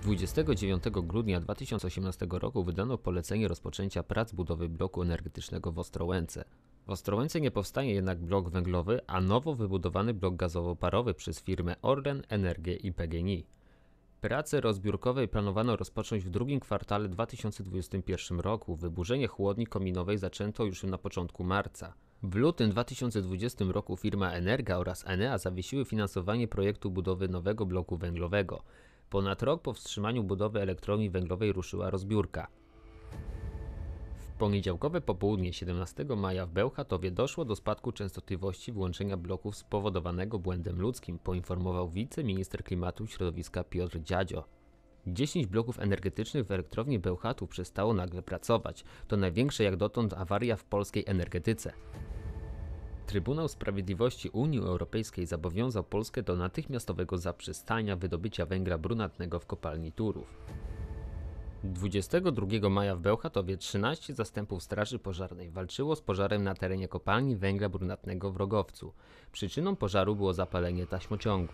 29 grudnia 2018 roku wydano polecenie rozpoczęcia prac budowy bloku energetycznego w Ostrołęce. W Ostrołęce nie powstanie jednak blok węglowy, a nowo wybudowany blok gazowo-parowy przez firmę Orlen, Energię i PGNiG. Prace rozbiórkowe planowano rozpocząć w drugim kwartale 2021 roku. Wyburzenie chłodni kominowej zaczęto już na początku marca. W lutym 2020 roku firma Energa oraz Enea zawiesiły finansowanie projektu budowy nowego bloku węglowego. Ponad rok po wstrzymaniu budowy elektrowni węglowej ruszyła rozbiórka. W poniedziałkowe popołudnie 17 maja w Bełchatowie doszło do spadku częstotliwości włączenia bloków spowodowanego błędem ludzkim, poinformował wiceminister klimatu i środowiska Piotr Dziadzio. 10 bloków energetycznych w elektrowni Bełchatów przestało nagle pracować. To największa jak dotąd awaria w polskiej energetyce. Trybunał Sprawiedliwości Unii Europejskiej zobowiązał Polskę do natychmiastowego zaprzestania wydobycia węgla brunatnego w kopalni Turów. 22 maja w Bełchatowie 13 zastępów Straży Pożarnej walczyło z pożarem na terenie kopalni węgla brunatnego w Rogowcu. Przyczyną pożaru było zapalenie taśmociągu.